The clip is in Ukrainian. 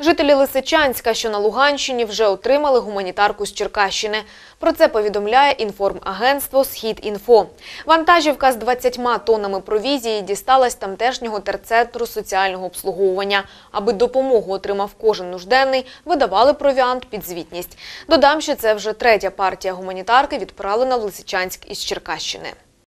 Жителі Лисичанська, що на Луганщині, вже отримали гуманітарку з Черкащини. Про це повідомляє інформагентство «Східінфо». Вантажівка з 20 тоннами провізії дісталась тамтешнього терцентру соціального обслуговування. Аби допомогу отримав кожен нужденний, видавали провіант під звітність. Додам, що це вже третя партія гуманітарки відправлена в Лисичанськ із Черкащини.